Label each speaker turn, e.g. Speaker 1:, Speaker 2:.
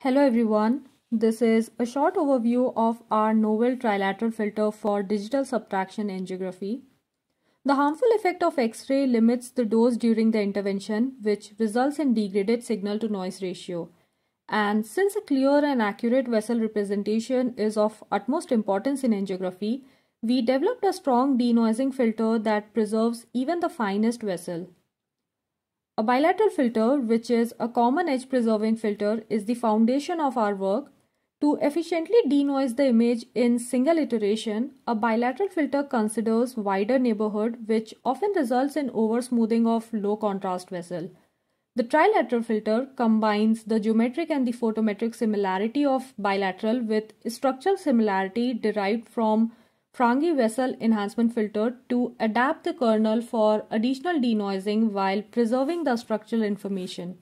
Speaker 1: Hello everyone, this is a short overview of our novel trilateral filter for digital subtraction angiography. The harmful effect of X-ray limits the dose during the intervention which results in degraded signal to noise ratio. And since a clear and accurate vessel representation is of utmost importance in angiography, we developed a strong denoising filter that preserves even the finest vessel. A bilateral filter, which is a common edge preserving filter, is the foundation of our work. To efficiently denoise the image in single iteration, a bilateral filter considers wider neighborhood which often results in oversmoothing of low contrast vessel. The trilateral filter combines the geometric and the photometric similarity of bilateral with structural similarity derived from Frangi vessel enhancement filter to adapt the kernel for additional denoising while preserving the structural information.